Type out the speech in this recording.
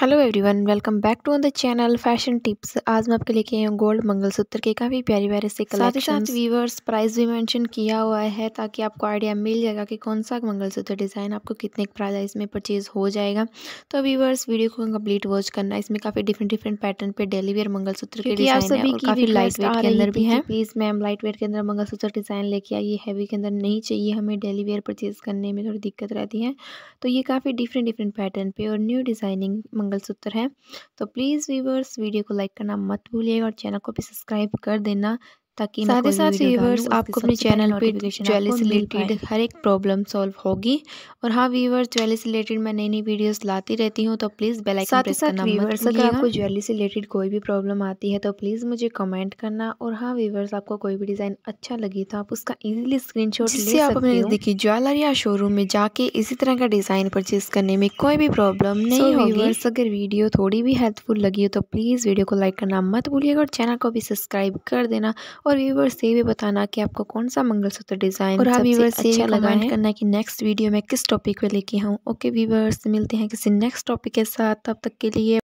hello everyone welcome back to on the channel fashion tips आज मैं आपके लेके आई हूँ गोल्ड मंगलसूत्र के काफ़ी प्यारे प्यारे से साथ साथ वीवर्स प्राइस भी मेंशन किया हुआ है ताकि आपको आइडिया मिल जाएगा कि कौन सा मंगलसूत्र डिज़ाइन आपको कितने प्राइस में परचेज हो जाएगा तो वीवर्स वीडियो को कम्प्लीट वॉच करना इसमें काफ़ी डिफरेंट डिफरेंट पैटर्न पे डेली वेयर मंगलसूत्र के डिजाइन काफ़ी लाइट वेट के अंदर भी है प्लीज़ मैम लाइट वेट के अंदर मंगलसूत्र डिज़ाइन लेके आइए हैवी के अंदर नहीं चाहिए हमें डेली वेयर परचेज करने में थोड़ी दिक्कत रहती है तो ये काफ़ी डिफरेंट डिफरेंट पैटर्न पे और न्यू डिज़ाइनिंग मंगलसूत्र है तो प्लीज़ व्यूवर्स वीडियो को लाइक करना मत भूलिएगा और चैनल को भी सब्सक्राइब कर देना ताकि साथ ही साथ व्यूवर्स आपको अपने चैनल पे ज्वेलरी से रिलेटेड हर एक प्रॉब्लम सॉल्व होगी और हाँ व्यूवर्स ज्वेलरी से रिलेटेड मैं नई नई वीडियोस लाती रहती हूँ तो प्लीज़ बेल आइकन प्रेस करना व्यूवर्स अगर आपको ज्वेलरी से रिलेटेड कोई भी प्रॉब्लम आती है तो प्लीज़ मुझे कमेंट करना और हाँ व्यूवर्स आपको कोई भी डिज़ाइन अच्छा लगी तो आप उसका ईजिली स्क्रीन शॉट जिससे आप अपने देखिए ज्वेलरी या शोरूम में जाके इसी तरह का डिज़ाइन परचेज करने में कोई भी प्रॉब्लम नहीं होगी अगर वीडियो थोड़ी भी हेल्पफुल लगी हो तो प्लीज़ वीडियो को लाइक करना मत भूलिएगा और चैनल को भी सब्सक्राइब कर देना और व्यूवर्स ये भी बताना कि आपको कौन सा मंगलसूत्र डिज़ाइन और हाँ व्यूवर्स ये अच्छा करना कि नेक्स्ट वीडियो में किस टॉपिक पे लेके आऊँ ओके व्यूवर्स मिलते हैं किसी नेक्स्ट टॉपिक के साथ तब तक के लिए